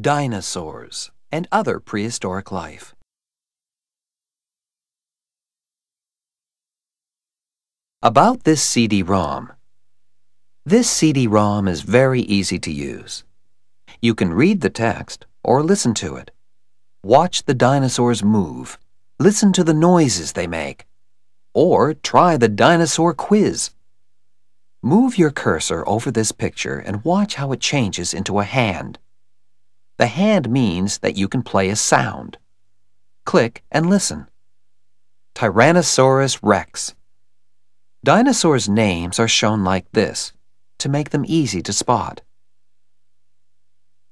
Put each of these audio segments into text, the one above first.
dinosaurs, and other prehistoric life. About this CD-ROM. This CD-ROM is very easy to use. You can read the text or listen to it. Watch the dinosaurs move, listen to the noises they make, or try the dinosaur quiz. Move your cursor over this picture and watch how it changes into a hand. The hand means that you can play a sound. Click and listen. Tyrannosaurus rex. Dinosaurs' names are shown like this to make them easy to spot.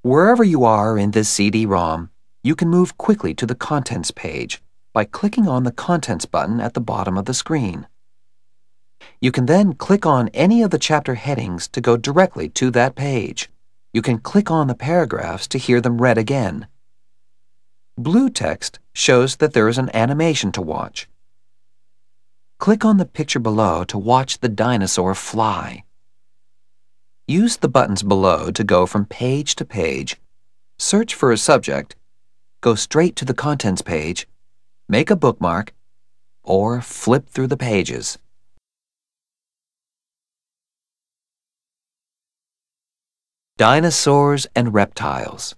Wherever you are in this CD-ROM, you can move quickly to the Contents page by clicking on the Contents button at the bottom of the screen. You can then click on any of the chapter headings to go directly to that page you can click on the paragraphs to hear them read again. Blue text shows that there is an animation to watch. Click on the picture below to watch the dinosaur fly. Use the buttons below to go from page to page, search for a subject, go straight to the contents page, make a bookmark, or flip through the pages. Dinosaurs and Reptiles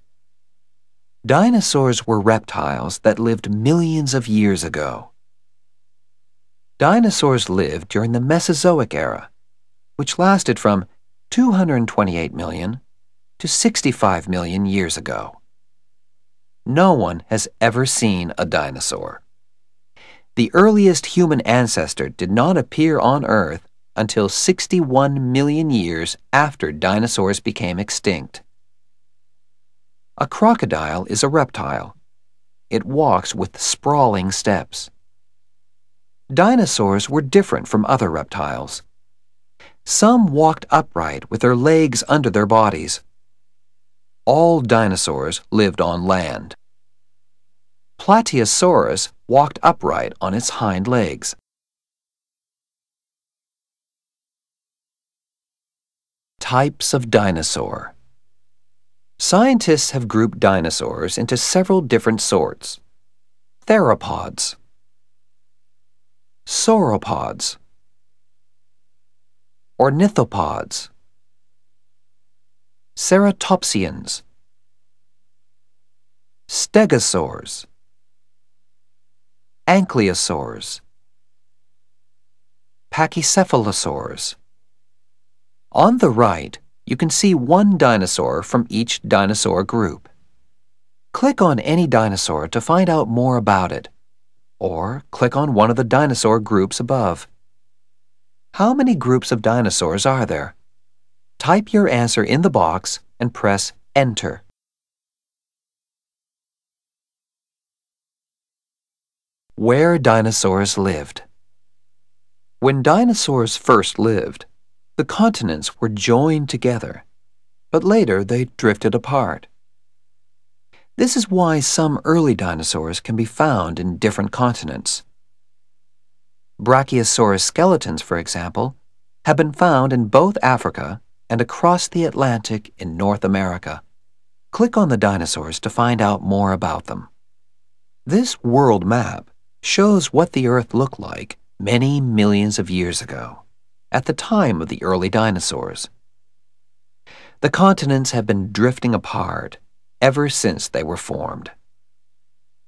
Dinosaurs were reptiles that lived millions of years ago. Dinosaurs lived during the Mesozoic era, which lasted from 228 million to 65 million years ago. No one has ever seen a dinosaur. The earliest human ancestor did not appear on Earth until 61 million years after dinosaurs became extinct. A crocodile is a reptile. It walks with sprawling steps. Dinosaurs were different from other reptiles. Some walked upright with their legs under their bodies. All dinosaurs lived on land. Plateosaurus walked upright on its hind legs. Types of dinosaur. Scientists have grouped dinosaurs into several different sorts. Theropods. Sauropods. Ornithopods. Ceratopsians. Stegosaurs. Ankylosaurs. Pachycephalosaurs. On the right, you can see one dinosaur from each dinosaur group. Click on any dinosaur to find out more about it, or click on one of the dinosaur groups above. How many groups of dinosaurs are there? Type your answer in the box and press Enter. Where Dinosaurs Lived When dinosaurs first lived, the continents were joined together, but later they drifted apart. This is why some early dinosaurs can be found in different continents. Brachiosaurus skeletons, for example, have been found in both Africa and across the Atlantic in North America. Click on the dinosaurs to find out more about them. This world map shows what the Earth looked like many millions of years ago at the time of the early dinosaurs. The continents have been drifting apart ever since they were formed.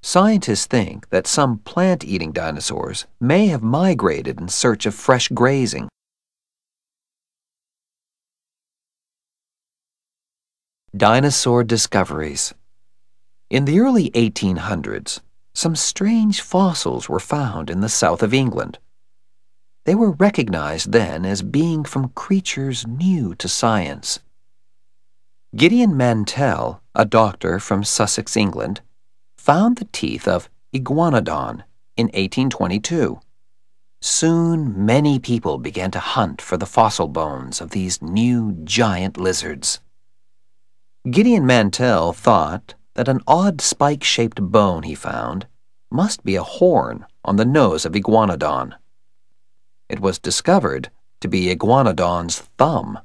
Scientists think that some plant eating dinosaurs may have migrated in search of fresh grazing. Dinosaur Discoveries In the early 1800s, some strange fossils were found in the south of England. They were recognized then as being from creatures new to science. Gideon Mantell, a doctor from Sussex, England, found the teeth of Iguanodon in 1822. Soon many people began to hunt for the fossil bones of these new giant lizards. Gideon Mantell thought that an odd spike-shaped bone he found must be a horn on the nose of Iguanodon it was discovered to be Iguanodon's thumb.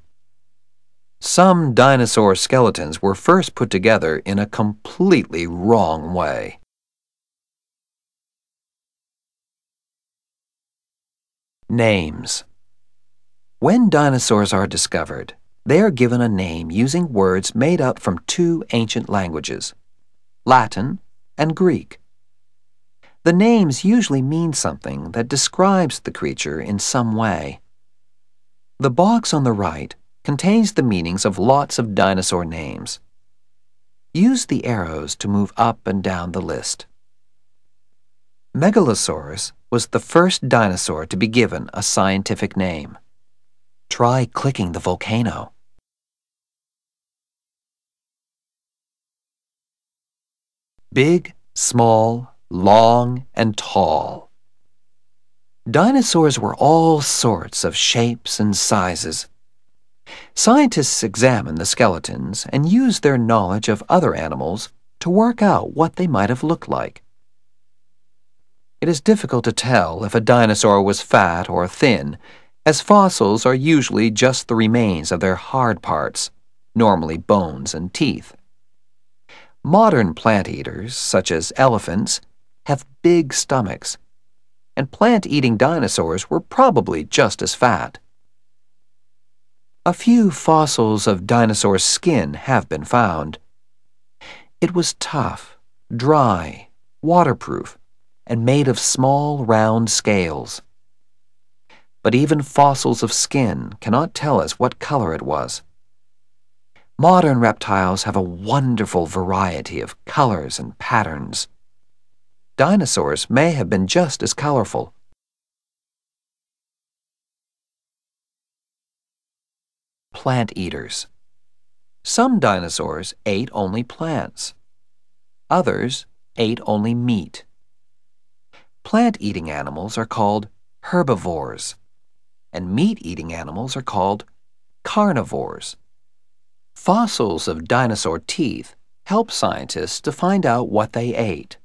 Some dinosaur skeletons were first put together in a completely wrong way. Names When dinosaurs are discovered, they are given a name using words made up from two ancient languages, Latin and Greek. The names usually mean something that describes the creature in some way. The box on the right contains the meanings of lots of dinosaur names. Use the arrows to move up and down the list. Megalosaurus was the first dinosaur to be given a scientific name. Try clicking the volcano. Big, small, long and tall. Dinosaurs were all sorts of shapes and sizes. Scientists examined the skeletons and used their knowledge of other animals to work out what they might have looked like. It is difficult to tell if a dinosaur was fat or thin, as fossils are usually just the remains of their hard parts, normally bones and teeth. Modern plant eaters, such as elephants, have big stomachs, and plant-eating dinosaurs were probably just as fat. A few fossils of dinosaur skin have been found. It was tough, dry, waterproof, and made of small, round scales. But even fossils of skin cannot tell us what color it was. Modern reptiles have a wonderful variety of colors and patterns dinosaurs may have been just as colorful. Plant eaters. Some dinosaurs ate only plants. Others ate only meat. Plant eating animals are called herbivores, and meat eating animals are called carnivores. Fossils of dinosaur teeth help scientists to find out what they ate.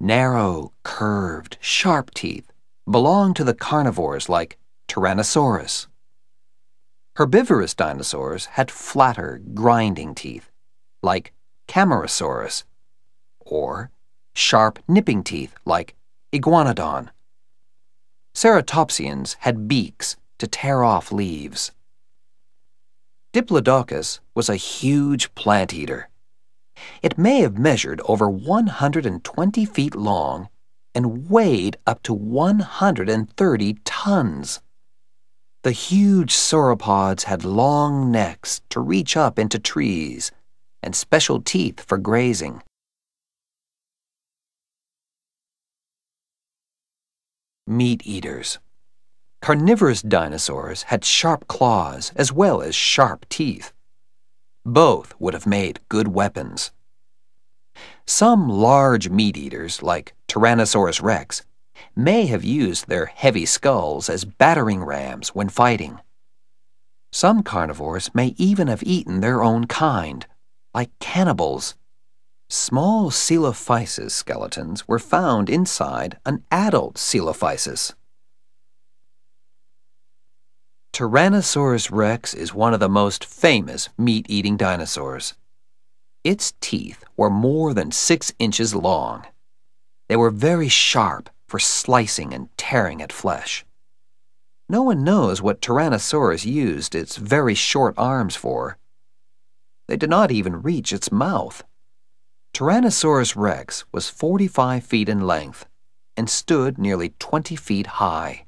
Narrow, curved, sharp teeth belong to the carnivores like Tyrannosaurus. Herbivorous dinosaurs had flatter, grinding teeth, like Camarasaurus, or sharp nipping teeth like Iguanodon. Ceratopsians had beaks to tear off leaves. Diplodocus was a huge plant eater. It may have measured over 120 feet long and weighed up to 130 tons. The huge sauropods had long necks to reach up into trees and special teeth for grazing. Meat eaters. Carnivorous dinosaurs had sharp claws as well as sharp teeth. Both would have made good weapons. Some large meat eaters, like Tyrannosaurus rex, may have used their heavy skulls as battering rams when fighting. Some carnivores may even have eaten their own kind, like cannibals. Small coelophysis skeletons were found inside an adult coelophysis. Tyrannosaurus rex is one of the most famous meat eating dinosaurs. Its teeth were more than six inches long. They were very sharp for slicing and tearing at flesh. No one knows what Tyrannosaurus used its very short arms for. They did not even reach its mouth. Tyrannosaurus rex was 45 feet in length and stood nearly 20 feet high.